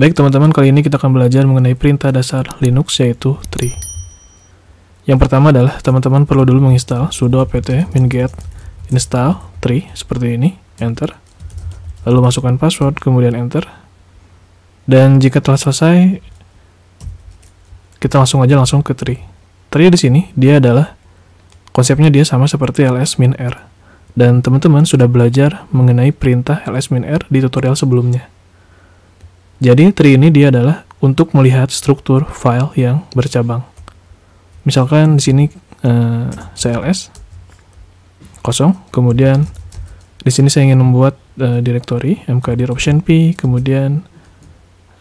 Baik teman-teman, kali ini kita akan belajar mengenai perintah dasar Linux yaitu tree. Yang pertama adalah teman-teman perlu dulu menginstal sudo apt get install tree seperti ini, enter. Lalu masukkan password, kemudian enter. Dan jika telah selesai, kita langsung aja langsung ke tree. Tree di sini dia adalah konsepnya dia sama seperti ls r. Dan teman-teman sudah belajar mengenai perintah ls r di tutorial sebelumnya. Jadi tree ini dia adalah untuk melihat struktur file yang bercabang. Misalkan di sini eh, CLS kosong, kemudian di sini saya ingin membuat eh, directory mkdir option p, kemudian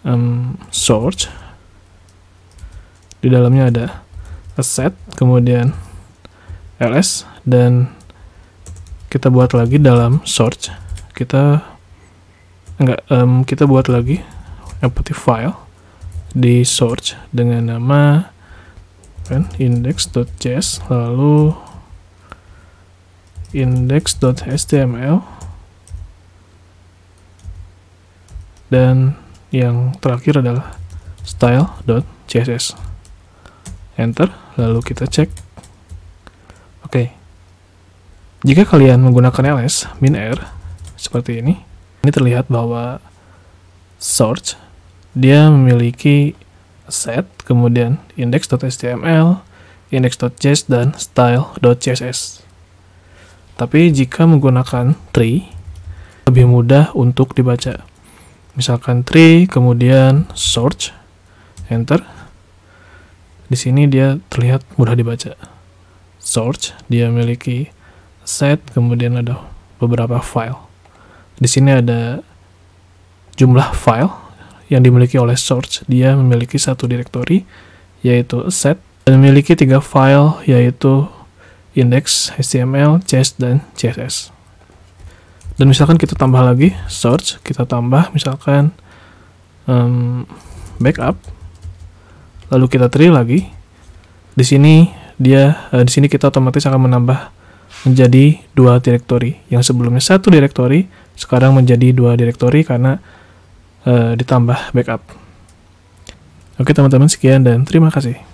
um, source. Di dalamnya ada set, kemudian ls dan kita buat lagi dalam source kita enggak um, kita buat lagi empty file di search dengan nama kan index.js lalu index.html dan yang terakhir adalah style.css enter lalu kita cek oke okay. jika kalian menggunakan ls min r seperti ini ini terlihat bahwa search dia memiliki set kemudian index.html, index.js dan style.css. Tapi jika menggunakan tree lebih mudah untuk dibaca. Misalkan tree kemudian search enter. Di sini dia terlihat mudah dibaca. Search dia memiliki set kemudian ada beberapa file. Di sini ada jumlah file yang dimiliki oleh source. Dia memiliki satu direktori yaitu set dan memiliki tiga file yaitu index, HTML, CSS, dan CSS. Dan misalkan kita tambah lagi source, kita tambah misalkan um, backup, lalu kita tri lagi. Di sini dia, uh, di sini kita otomatis akan menambah menjadi dua direktori yang sebelumnya satu direktori sekarang menjadi dua direktori karena Eh, ditambah backup. Oke teman-teman sekian dan terima kasih.